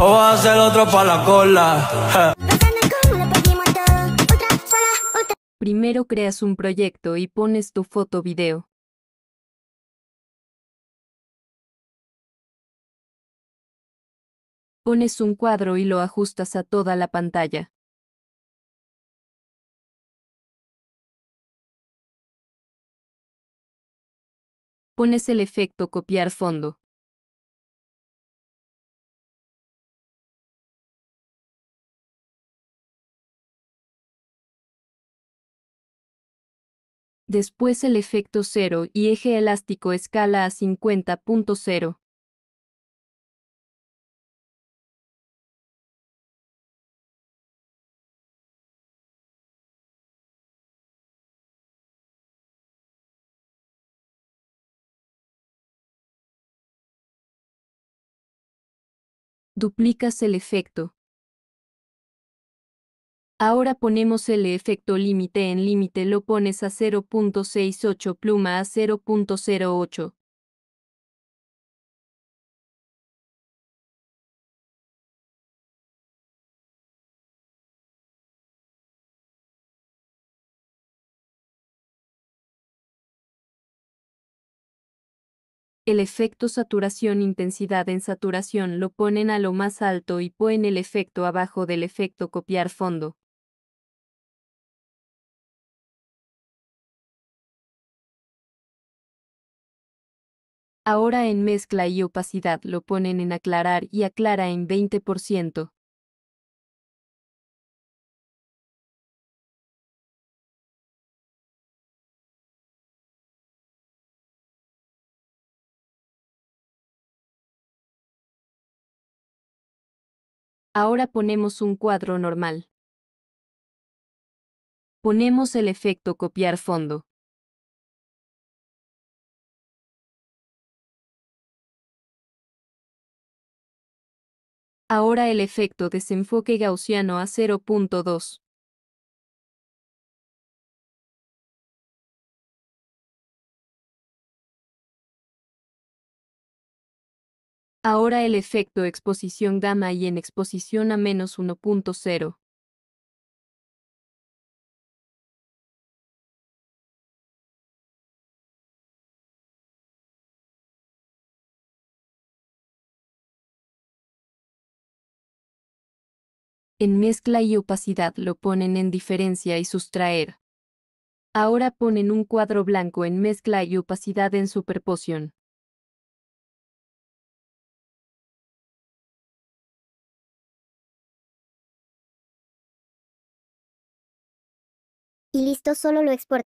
O otro la cola. Primero creas un proyecto y pones tu foto video. Pones un cuadro y lo ajustas a toda la pantalla. pones el efecto copiar fondo. Después el efecto cero y eje elástico escala a 50.0. duplicas el efecto. Ahora ponemos el efecto límite en límite, lo pones a 0.68 pluma a 0.08. el efecto saturación-intensidad en saturación lo ponen a lo más alto y ponen el efecto abajo del efecto copiar fondo. Ahora en mezcla y opacidad lo ponen en aclarar y aclara en 20%. Ahora ponemos un cuadro normal. Ponemos el efecto copiar fondo. Ahora el efecto desenfoque gaussiano a 0.2. Ahora el efecto exposición gamma y en exposición a menos 1.0. En mezcla y opacidad lo ponen en diferencia y sustraer. Ahora ponen un cuadro blanco en mezcla y opacidad en superposición. y listo solo lo exporta.